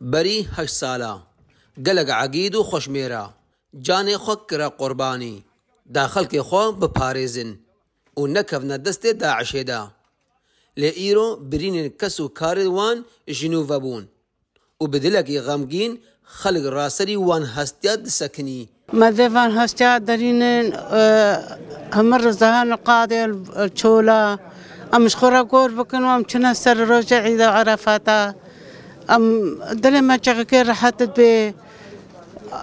بری هشت ساله گلگ عقید و خوشمیره جان خو کرا قربانی دا خلک خو بپارێزن و نەکەونە دەستێ داعشێدا لە ئیرۆ برینن کەس و کارێوان ژنوڤە بوون و بدلەکی غەمگین خەلک ڕاستری وان هەستیا دسەکنی مەدەڤان هەستیا دەرینن ئەمە ڕزان قادێ چۆلا ئەمش خۆرە گۆر بکەن و ئەم چنە سەر ڕۆژە عیدا عرافاتە. ام دل ما چکه راحتت به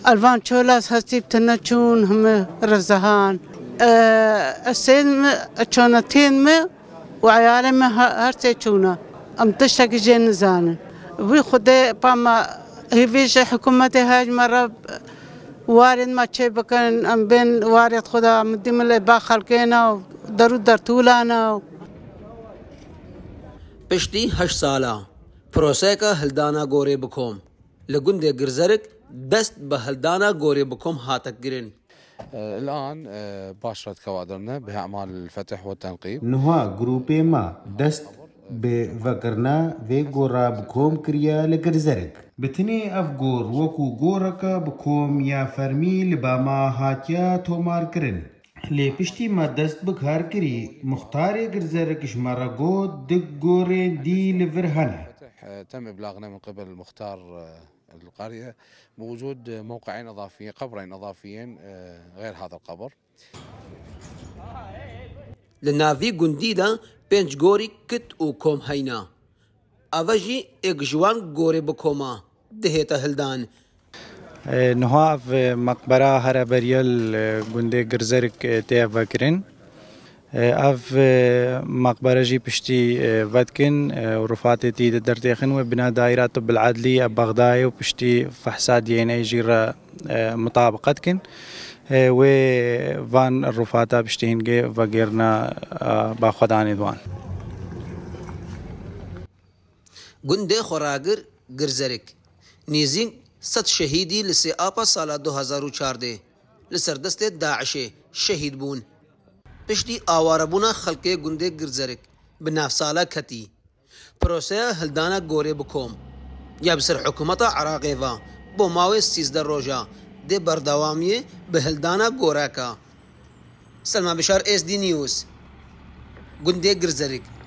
الوان چولاس هستیب تنه چون همه رزهان السيد تشونتين ما وعيالي ما هرتي تشونا ام تشتك جين زان وي خدي باما هيفيش حكومتي هاج مرة وارد ما تشي بكن ام بين وارد خدا مديم اللي با خلقينا درود در طولانا پشتی هشت ساله پرۆسەیەکە هەلدانا گۆڕێ بکۆم لە گوندێک گرزەرک دەست بە هەلدانا گۆڕێ بکۆم هاتەگرن. الآن باشرت كوادرنا بأعمال الفتح والتنقيب نها جروبي ما دست بفكرنا في غورا بكوم كريا لكرزرك بتني اف غور وكو غوركا بكوم يا فرمي لباما هاتيا تومار كرن لي پشتي ما دست بكار كري مختار گرزرك شمارا گو دگ گورين دي لفرهنه آه، تم إبلاغنا من قبل المختار آه، القرية بوجود موقعين إضافيين قبرين إضافيين آه، غير هذا القبر لنافي جنديدا پنج غوري كت او کوم هینا اوا جی اک جوان گوری بکوما دهیتا هلدان نهاف مقبره هر جندي غرزرك گرزرک تیف آه، اف آه، مقبره جي پشتي آه، ودكن ورفاتي تي درتيخن وبناء دائره طب العدلي بغداي وبشتي فحصا دي ان اي جيرا مطابقتكن و فان الرفاتا بشتين جي وغيرنا خدان ادوان گنده خوراگر گرزرک نيزين ست شهيدي لسي آپا سالا 2004 لسردست داعشه شهيد بون Piştî awarabûna xelkê gundê Girzerek bi navsala ketî. Proseya hildana gorê bi kom. Ya bi ser hikûmeta Iraqê ve bo mawê sîzde roja dê berdewamiyê bi hildana goreka. Selma Bişar SD News Gundê Girzerek